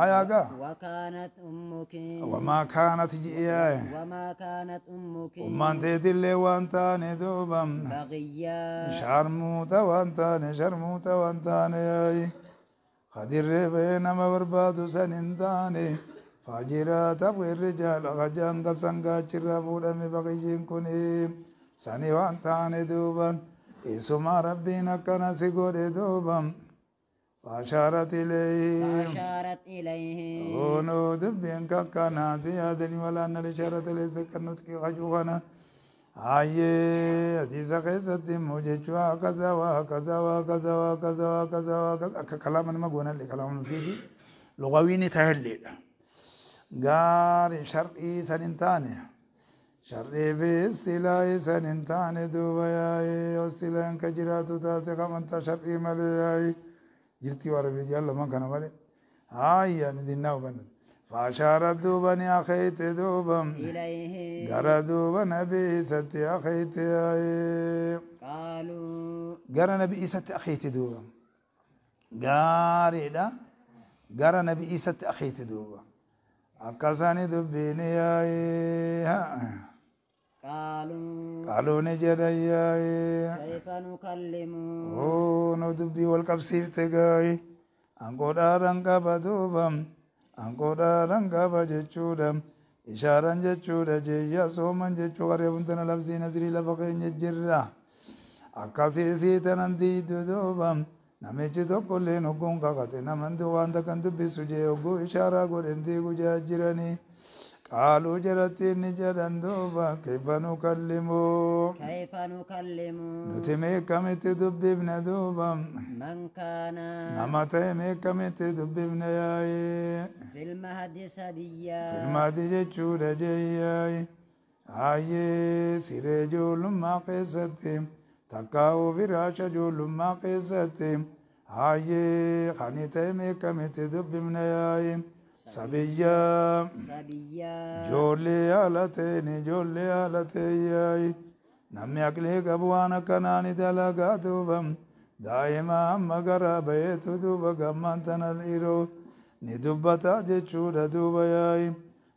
hayaga wakaanat ummuki wamaa kaanat ji'ee wamaa kaanat ummuki ummaan teetillee waan taane duuba bagiyyaa sharmuuta waan taane sharmuuta waan taane khadiirree bahee nama barbaadu san hin taane فاجرا تبغي الرجال غجان قسن قاتشرا فولم بغيين كني سني وان تاني دوبا إسما ربنا كان سيقول دوبا فأشارت إليه فأشارت إليه ونو دبين كان هذه هذه ولا أن الإشارة ليس كنت كي غجوغنا آية حديث قيسة موجة كذا وكذا وكذا وكذا وكذا وكذا كلاما ما قلنا لي كلام فيه لغويني تهلي gaarii shar'ii san hin taane shar'ii fi istilaa'ii san hin taane duuba yaa'ii yoo istilaa'in ka jiraatu taate qabantaa shar'ii malee yaa'ii jirtii warra jaalaman kana malee haayya ni dinnaa hubanna فأشارت دوبا أخيت دوبا غر دوبا نبي ست أخيت قالوا غر نبي ست أخيت دوبا غاري لا غر نبي ست أخيت دوبا akkasani dubbiini yaa'ee. قالوا قالوا نجد ياي كيف نكلمه هو ندبي والقبسي تجاي أنقود أران كابا دوبام أنقود أران كابا جتشودام إشارة جتشودا جيا سومن جتشودا ريبنتنا لبسي نزري لفقين جرّا أكاسي سيتنا دي دوبام دو namechizo koleno gonga kate namande wanda kandu bisuje ogo ishara gorendi guja jirani قالوا جرتي نجرندوبا كيف نكلمه كيف نكلمه نتمي كمت دب ابن دوبا من كان نمتي مي كمت دب ابن ياي في المهد سبيا في المهد جتشور جياي آيه سيري جولم ما قيستي تکاو فراش جول ما قیستیم هایی خانی تیمی کمی تدب بمنیایم سبیا سبیا جولی آلتین جولی آلتیای نمی اکلی قبوان کنانی دلگا دوبم دائما مگر بیت دوب گمانتن الایرو ni چود jechuudha duuba دائما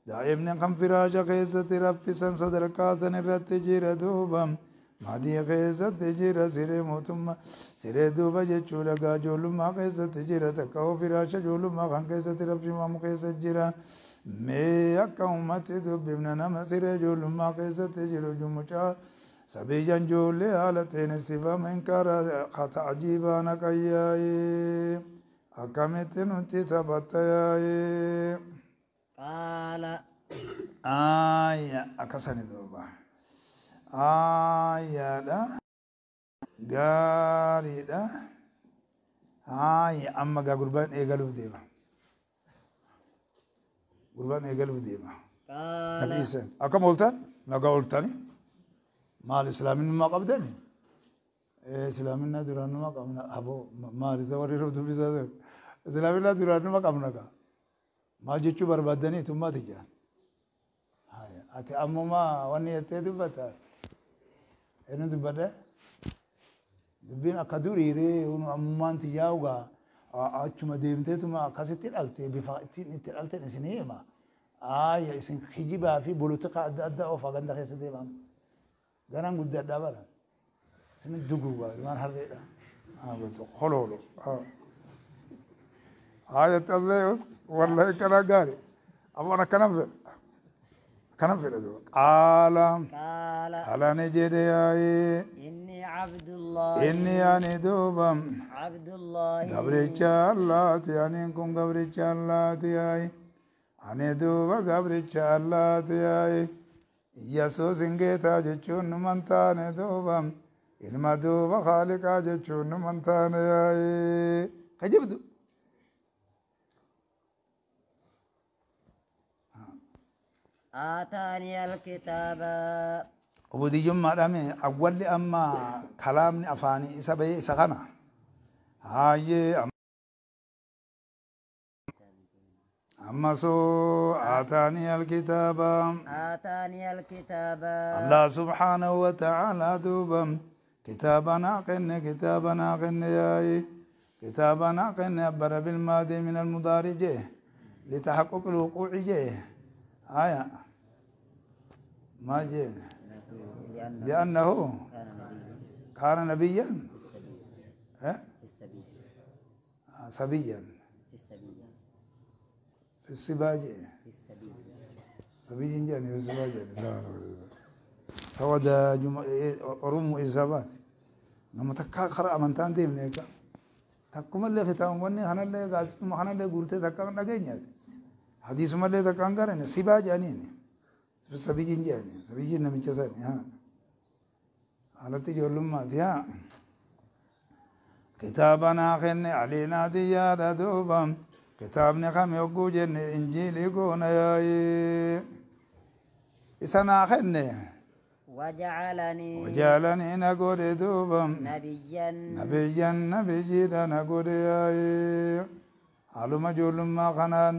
daa'imni kan firaasha keessatti raffisan sadarkaa san irratti jira duuba Mahdiye kıyasat tecira sire mutumma sire duba cechula ka jolumma kıyasat tecira takkavu firasha jolumma kan kıyasat rabşimam kıyasat jira me akka ummati dubbimna nama sire jolumma kıyasat teciru sabi jan jolle halatene sifa menkara hata acibana kayyaye akkametti nuti tabattayaye Kala. Aya akasani do. ayaɗa gaariidha haaya amma gaa gurbaan eegaluuf deema gurbaan eegaluuf deema dhabiisan akkam ooltan nagaa ooltani maal islaaminummaa qabdani islaaminaa duraanuma qabna abo maalisa warri rabdubbisa islaaminaa duraanuma qabna gaa maal jechuu barbaaddanii tummaati jaan ati ammuma wanni jettee dubbataa inni dubbadhe dubbiin akka durii ree ammaan tiyyaahugaa achuma deemteetuma akkasitti dhalte bifa ittiin itti dhalteen isinii hima aaya isin hijibaa fi bolotiqa adda addaa of haganda keessa deeman ganaan guddadhaa bara isin duguugaa ilmaan harreedha holoolo aaya xallee wallahi kanaa gaari ammaan akkanan fedha كلام في الأدوار قال قال ألا نجدي إني عبد الله إني يعني دوبا عبد الله قبرك الله يعني كن قبرك الله يعني أنا دوبا قبرك الله يعني يسوس إنجيتا جتشون من تاني دوبا إلما دوبا خالقا جتشون من تاني يعني كجبدو آتاني الكتاب وبدي يوم مرامي أول أما كلامني أفاني إسا بي إسا غنى هاي أما سو آتاني الكتاب آتاني الكتاب الله سبحانه وتعالى دوبا كتابنا قن كتابنا قن ياي كتابنا قن أبر بالماضي من المضارجة لتحقق الوقوع جه آية ما جينا لأنه كان نبيا ها صبيا في السباجة صبي جاني في السباجة سواد جم... إيه، أرم إزابات نما تكا خرا أمانتان دي من إيكا تكما اللي ختام وني هنا اللي غاسم هنا اللي غورتي تكا نجيني حديث ما اللي تكا نغارين سباجة نيني سبيجين جاني سبيجين نمي جساني ها حالتي جولم ماتيا كتابنا خن علينا ديارة دوبا كتابنا خم يقو جن إنجيل يقون ياي إسانا خن وجعلني وجعلني نقول دوبا نبيا نبيا نبيا نقول ياي حالما جولم ما خنان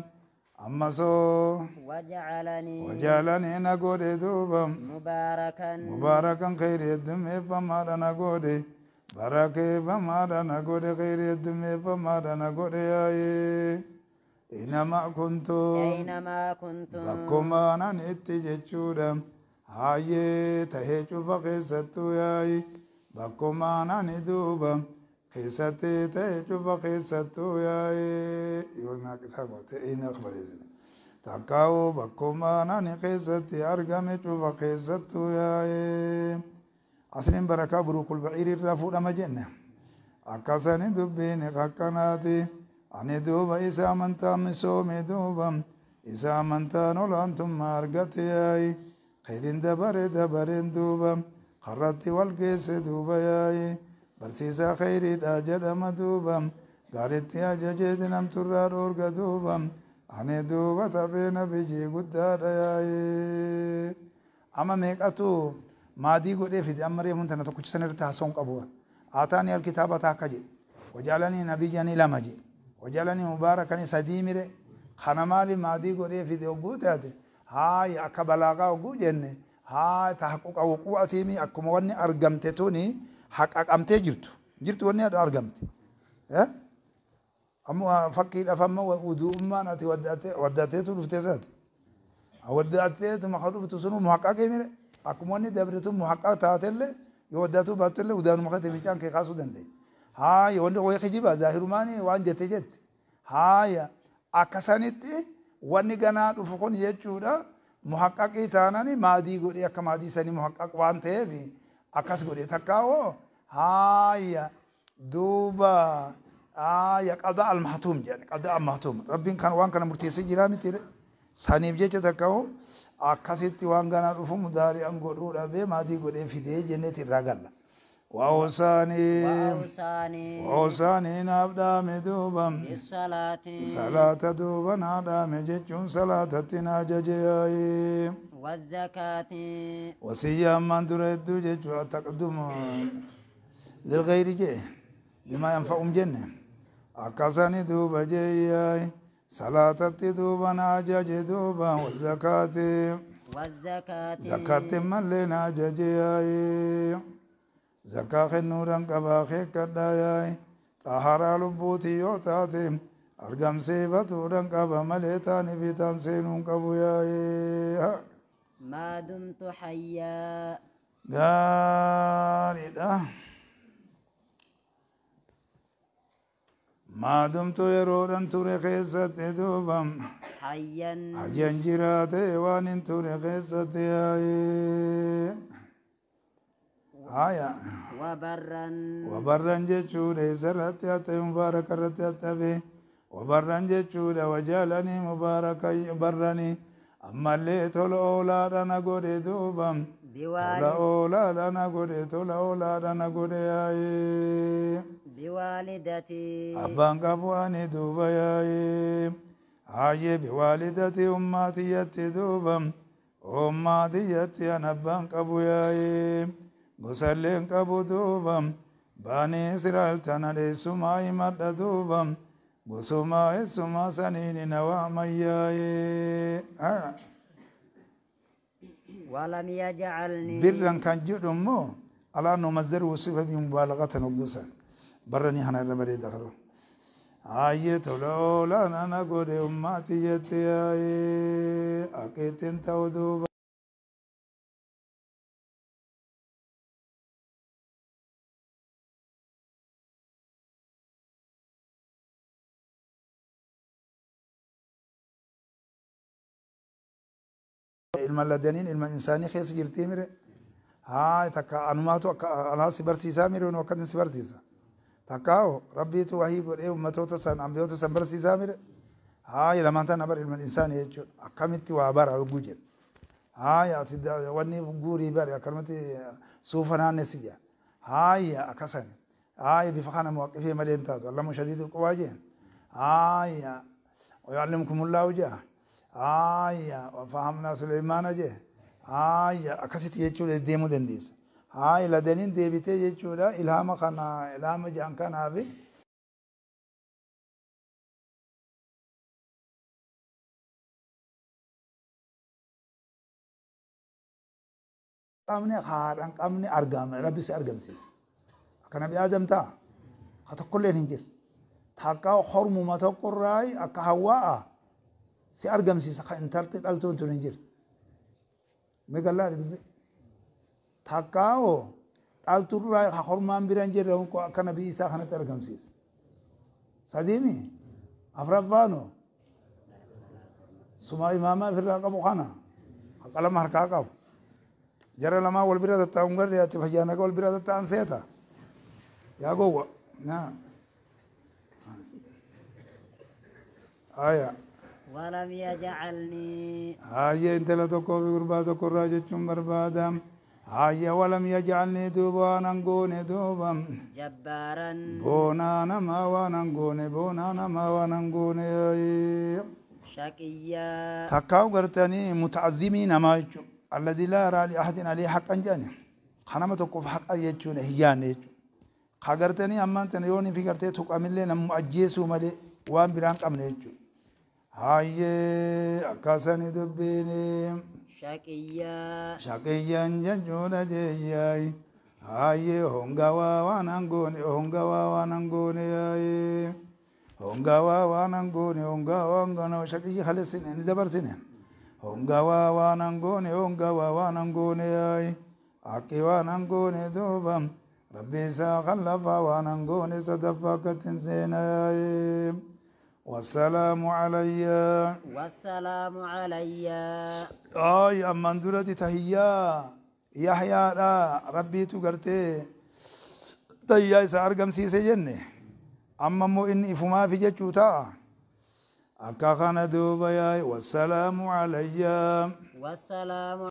ammasoo wajaalanii na godhe duuba mubaarakan khayri heddumeeffamaadha na godhe barakeeffamaadha na godhe khayri heddumeeffamaadha na godhe yaa'ee inama kuntu bakkuma anan itti jechuudha hayyee tahee cufa keessattuu yaa'i bakkuma anan duuba. keessatti ta'e cufa keessattuu yaa'ee yoo naaqisaa goote inni akka bareesine. Takkaa'uu bakkuma naani keessatti argame cufa keessattuu yaa'ee. Asliin barakaa burukul ba'iirii irraa fuudhama jenne. Akkasani dubbiin qaqqanaati. Ani duuba isa amantaa misoome duuba. Isa amantaan olaantummaa argate yaa'ee. Khayriin dabare dabareen duuba. Karratti wal geesse duuba yaa'ee. barsiisaa khayriidha jedhama duuba gaaritti ajajeeti namturraa dhoorga duuba ani duuba taphee nabijii guddaadha yaa'ee amma meeqatu maadii godhee fide amma reemuun tana tokkicha sana irratti haasawuun qabu ataani alkitaaba taakka jedhe wajaalanii nabiyyanii lama jedhe wajaalanii mubaarakanii sadii mire kana maali maadii godhee fide hogguu taate haay akka balaagaa hogguu jenne haay tahaqquqa huquuqatiimi akkuma wanni argamte tuni حق أمتي جرتو جرتو وني هذا أرجمت ها أما فكر أفهم ودو أمم أنا توداتي وداتي تقول في تزات أوداتي تقول ما خلوه محقق كيمير أكو ماني دبرة تقول محقق تاتل لي يوداتو باتل لي ودانو مخاطب يجان كي خاصو دندي ها يوندو هو يخجيبه ظاهر ماني وان جت ها يا أكسانيتي واني غنا دفقون يجودا محقق إيتاناني ما دي غوري أكما دي محقق وان تيبي akkas godhee takkaa hoo haaya duuba haaya qabda almahatuum jedhan qabda almahatuum rabbiin kan waan kana murteessee jiraa miti saniif jecha takkaa hoo akkasitti waan ganaa dhufu mudaari'an godhuu dhabee maatii godhee fidee jenneet irraa galla. وأوصاني وأوصاني نابدا مدوبا بالصلاة صلاة دوبا نابدا مجتشون صلاة تناججي والزكاة وصية من تريد جوا وتقدم للغير جي بما ينفعهم جنة أكساني دوبا جي صلاة دوبا ناجج دوبا والزكاة والزكاة زكاة من لنا جي زكاة خنورا كباخي كدايا طهارا لبوتي يوتاتي argamsee batuudhan qaba malee بيتان سينون seenuun qabu ما دمت حيا جارده ما دمت يرود أن ترقيست دوبا حيا حيا جراتي وان ترقيست آية وبرا وبرا جتشود سرتي أتي مبارك رتي أتبي وبرا جتشود وجالني مباركا برني ammallee tola oolaadha na godhe duuba tola oolaadha na godhe tola oolaadha na godhe yaayee abbaan qabu ani duuba yaayee hayyee biwaalidati ummaatiyyatti duuba ummaatiyyatti an abbaan qabu yaayee gosalleen qabu duuba baanii israa'el tana dheessumaa himadha duuba. بسوما اسوما سنين نوامياي آه. ولم يجعلني برا كان جدمو على انه مصدر وصف بمبالغه نقصا برني هنا ربري دخلوا آية لولا أنا قد أمتي يتي أكيد تودوب ilma ladaniin ilma insaanii keessa jirtii mire haa takka anumaatu akka anaa si barsiisaa mire nu akkatti si barsiisa takkaawo rabbiitu wahii godhee ummatoota san ambiyoota san barsiisaa mire haa lamaan tan abar ilma insaanii jechuudha akkamitti waa bara oguu jedhe haa ati wanni guurii bare akkanumatti suufa naannesi jedha haa akkasan haa bifa kana muwaqqifee malee hin taatu allamu shadiidul qubaa jedhe haa yu'allimkumullahu jedha Haaya fahamnaa Suleemaan jee haaya akkasitti jechuudha deemuu dandeessa. Haaya ladaniin deebitee jechuudha ilhaama kanaa ilhaama ja'an kanaafi. Qabne haadhaan qabne argama rabbi si argamsiisa. Akka nabi Aadam ta'a. Ka tokkolleen hin jiru. Takka hormuma tokkorraa akka hawaa. si argamsiisa intalti dhal toontonan jirti megallaa dubbe takkaa oo dhaalturraa ha hormaan biran jirre hunko akka nabii isaa kanatti argamsiisa sadimi afraffaano suma imaama ofirraa qabu kana qalama harkaa qabu jara lamaa wal bira tattaa'uun garre ati fajaanaka wal bira tattaa'an seeta yaa gowwa aya ولم يجعلني هاي انت لا تكون غربا تكون راجتم بربادا هاي ولم يجعلني دوبا ننقوني دوبا جبارا بونا نما وننقوني بونا نما وننقوني شقيا تكاو غرتني متعذبين ما الذي لا يرى لأحد عليه حقا جاني خنما تقف حقا يجون هياني خغرتني أما يوني في غرتي تقام اللي أجيسو ملي وان بران قمني Hayyee akkasani dubbiini. Shaqiyyaa. Shaqiyyaan jechuudha jeeyyaayi. Hayyee hongawaa waan hangoone hongawaa waan hangoone yaayee. Hongawaa waan hangoone hongawaa hongana shaqiyyi haleessine ni dabarsine. Hongawaa waan hangoone hongawaa waan hangoone yaayee. Haqqi waan hangoone duuba. Rabbi isaa khallafaa waan hangoone sadaffaa akka ittiin seenaa yaayee. والسلام علي والسلام علي آي أمان درة تهيا يحيى لا ربي تغرتي تهيا إسا أرقم سيسي جنة مو إني فما في جوتا أكا خانا دوبا والسلام علي والسلام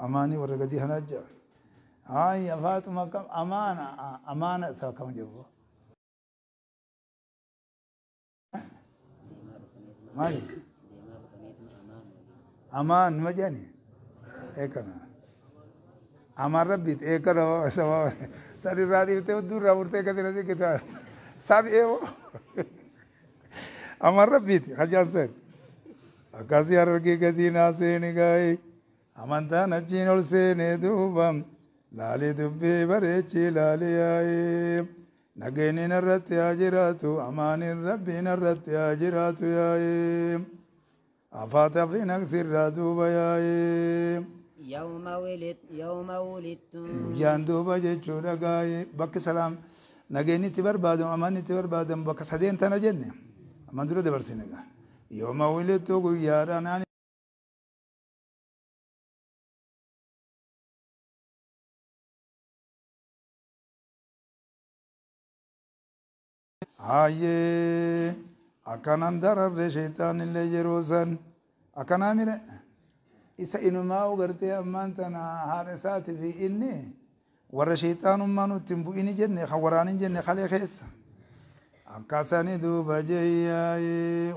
أماني ورقدي هنجا آي يا فاطمة كم أمانة أمانة سوا كم جبوا مالي أمان مجاني إيكنا أمار ربيت إيكنا سوا ساري راري تي دور راورتي كتير هذي كتار ساري إيو أمار ربيت خجاسة أكاسي أركي كتير ناسيني كاي Amantana çinol seni dubam Lali dubbi bareçi lali ayı Nageni narratti aciratu amanin rabbi narratti aciratu yayı Afata finak sirra duba yayı Yavma velit, yavma velittum Yan duba jechuudha gayı Bakki selam Nageni itti barbaadam, amanni itti barbaadam Bakka sadeen tana jenne Aman dura dabarsine gayı Yooma wilitu guyyaadha naan Aye, akkanaan dararree sheetaan ille jerozan akanamire isa inumaa ugartee ammaan tana haadha isaati fi inni warra sheexaanummaa nutti timbu bu'ini jenne kan waraan hin jenne kalee keessa akka sani duuba jeeyyaayee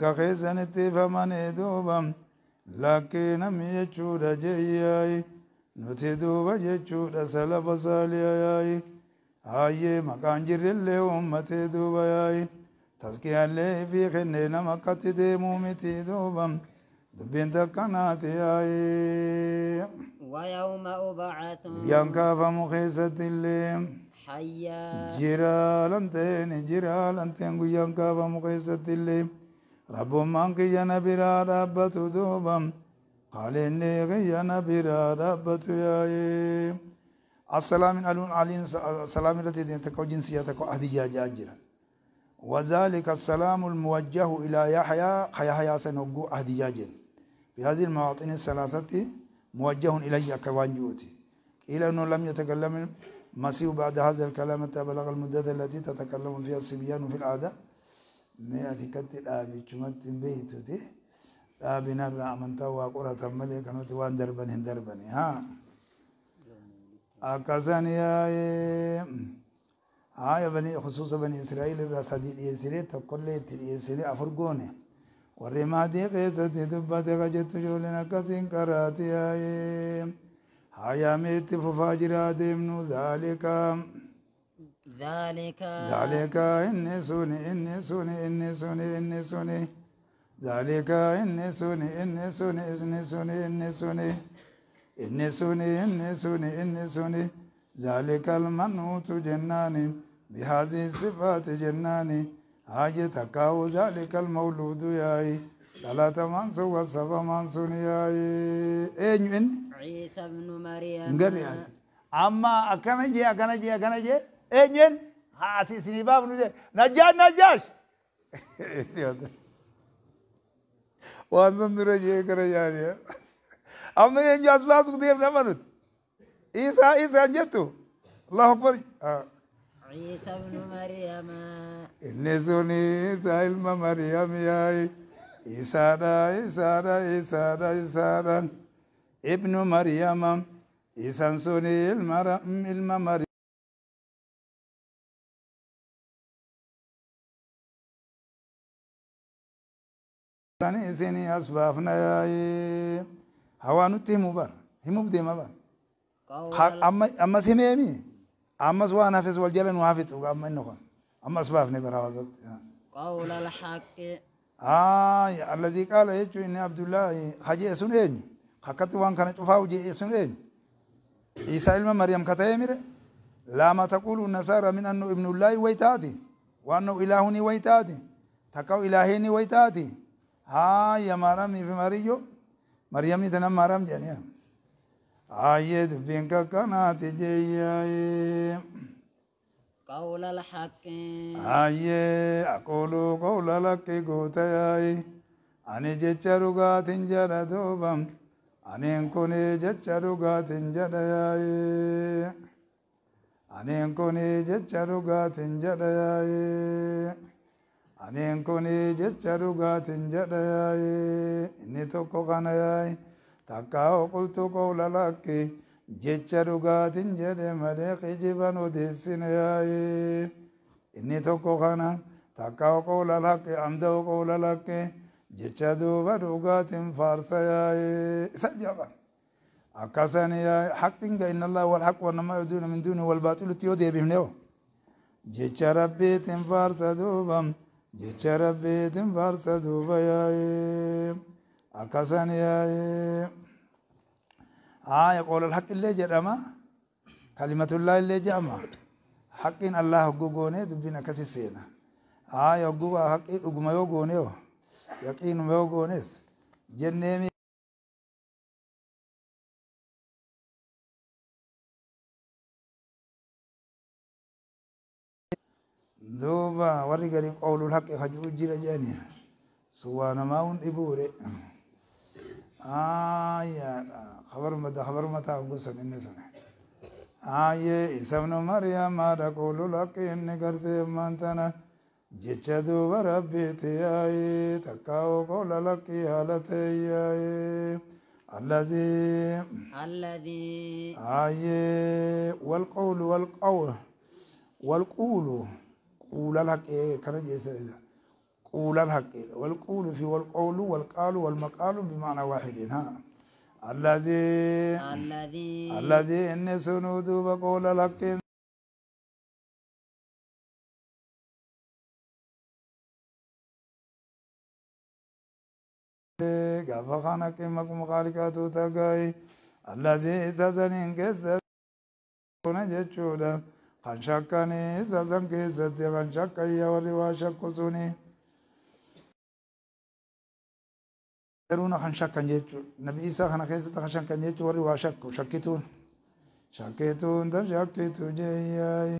كخيسنتي فمن دوبا لكن نم يجود جياي نوتي دوبا يجود سلف سالياي هاي مكان جرل أمتي دوبا ياي تسكي اللي في خنينا مكت دي مومتي دوبا دبين تكنات آي ويوم أبعث ينكاف مخيسة الليم حيا جرالا تين جرالا تين ينكاف مخيسة الليم ربما قينا برا ربت دوبا قال إني قينا برا ربت ياي السلام ألون علين السلام التي تكو جنسية تكو أهدي جاجرا وذلك السلام الموجه إلى يحيى حيا حيا سنوغو أهدي جاجرا في هذه المواطن الثلاثة موجه إلي كوانجوتي إلى أنه لم يتكلم المسيح بعد هذا الكلام حتى بلغ المدة التي تتكلم فيها الصبيان في العادة ماتي كتل ابي شمات بيتو دي ابي نرى امانتا وقرا تمالي كنوتي وان دربن هن دربن ها اقازانيا اي اي بني خصوصا بني اسرائيل الرسادي اليسيري تقول لي تليسيري افرقوني ورما دي قيسة دي دبات غجت جولنا كسين كراتي اي هيا ميت ففاجرا ديمنو ذلك ذلك ذلك ذلك إني سني إني سني إني سني إني سني ذلك إني سني إني سني إني سني إني سني إني سني إني سني إني سني ذلك المنوت جناني بهذه الصفات جناني حاجتك ذلك المولود ياي ثلاثة منصو وسبع منصون ياي أين عيسى ابن مريم يعني. أما أكنجي أكنجي أكنجي enyen ha sisini babunuze nacar nacar diyordu. Ondan duracaya kadar ya. Ama yenge asbaz bu diye ne varut? İsa İsa njetu. Allahu akbar. İsa ibn Meryem. İnnesuni İsa ibn Meryem ya. İsa da İsa da İsa da İsa da. İbn Meryem. İsa suni ilma ilma Meryem. تاني سيني أسبافنا يا هوا نتي مبر هم بدي مبر أما أما سمي أما سوا نفس والجلن وافت أما إنه أما أسبافنا برا قول الحق آه الذي قال يجوا إن عبد الله حاجة سنين حكت وان كانت فاو جي سنين عيسى علم مريم كتامر لا ما تقول النصارى من أنه ابن الله ويتاتي وأنه إلهني ويتاتي تكو إلهيني ويتاتي هاي يا مرام في مريجو مريم يتنا مرام جانيا هاي دبين كاكنات جياي قول الحق هاي أقول قول الحق قوتياي أني جتشرقا تنجر دوبا أني انكوني جتشرقا تنجر ياي أني انكوني جتشرقا تنجر ياي Aniin kuni jecha dhugaatiin jedha yaaye inni tokko kana yaaye takkaa oqultu qowla lakki jecha dhugaatiin jedhe malee qijiban odeessine yaaye inni tokko kana takkaa qowla lakki amda qowla lakki jecha duuba dhugaatiin faarsa yaaye isa jaba akkasani yaaye haqqiin ga inna allaha wal haqq wannamaa yaduuna min duuni wal baaxilutti yoo deebifne jecha rabbiitiin faarsa duubam jecha rabbiitiin baarsa duuba yaa'ee akkasan yaa'ee aaya qoolal haq illee jedhama kalimatullaa illee jedhama haqiin allah hogguu goonee dubbiin akkasi seena aaya hogguu haqii dhuguma yoo goone yoo yaqiinuma yoo goones jenneemi duuba warri galiin oolul haqqe hajuu jira jedhani suwaa namaa hundi buure aayaadha khabar mata khabar mataa gusan inni sun aayee isabnu maryamaa dhaquulul haqqe inni gartee maantana jecha duuba rabbiiti yaayee takkaa oqoola laqqii haala ta'e yaayee الذي الذي آية والقول والقول والقول قول الحق إيه كان جيسا إذا قول الحق إيه والقول في والقول والقال والمقال بمعنى واحد ها الذي الذي الذي إن سنود بقول الحق قاف خانك مكم خالقات تقاي الذي إذا سنين كذا جتشودا خنشکانی زدنکی زدی خنشکی و رواشک سونی يرون خنشكن جيتو نبي عيسى خنا خيسة خنشكن جيتو وري واشك وشكيتون شكيتون در شكيتو جيي